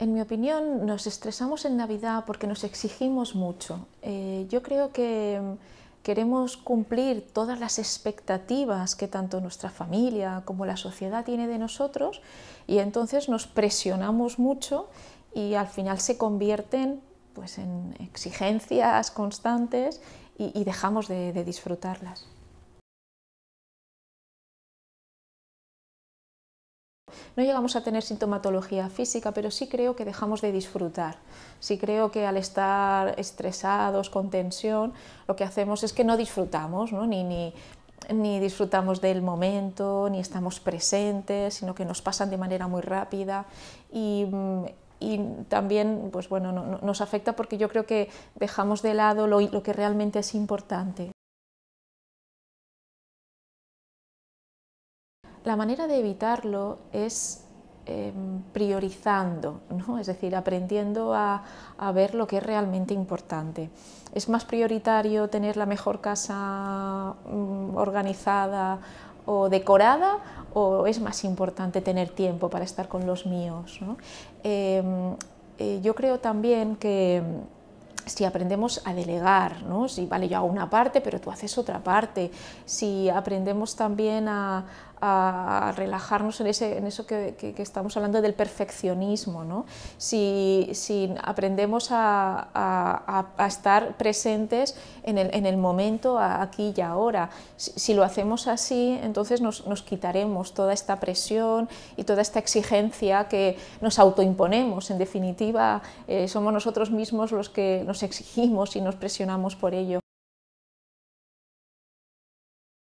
En mi opinión, nos estresamos en Navidad porque nos exigimos mucho. Eh, yo creo que mm, queremos cumplir todas las expectativas que tanto nuestra familia como la sociedad tiene de nosotros y entonces nos presionamos mucho y al final se convierten pues, en exigencias constantes y, dejamos de disfrutarlas. No llegamos a tener sintomatología física, pero sí creo que dejamos de disfrutar. Sí creo que al estar estresados, con tensión, lo que hacemos es que no disfrutamos, Ni, disfrutamos del momento, ni estamos presentes, sino que nos pasan de manera muy rápida. Y, mm, también pues bueno, nos afecta porque yo creo que dejamos de lado lo que realmente es importante. La manera de evitarlo es em, priorizando, es decir, aprendiendo a, ver lo que es realmente importante. Es más prioritario tener la mejor casa mm, organizada o decorada o es más importante tener tiempo para estar con los míos. Em, eh, yo creo también que mm, si aprendemos a delegar, si vale, yo hago una parte, pero tú haces otra parte, si aprendemos también a, a relajarnos en, eso que, estamos hablando del perfeccionismo. ¿no? Si, aprendemos a, estar presentes en el, momento, aquí y ahora, si, lo hacemos así, entonces nos, quitaremos toda esta presión y toda esta exigencia que nos autoimponemos. En definitiva, eh, somos nosotros mismos los que nos exigimos y nos presionamos por ello.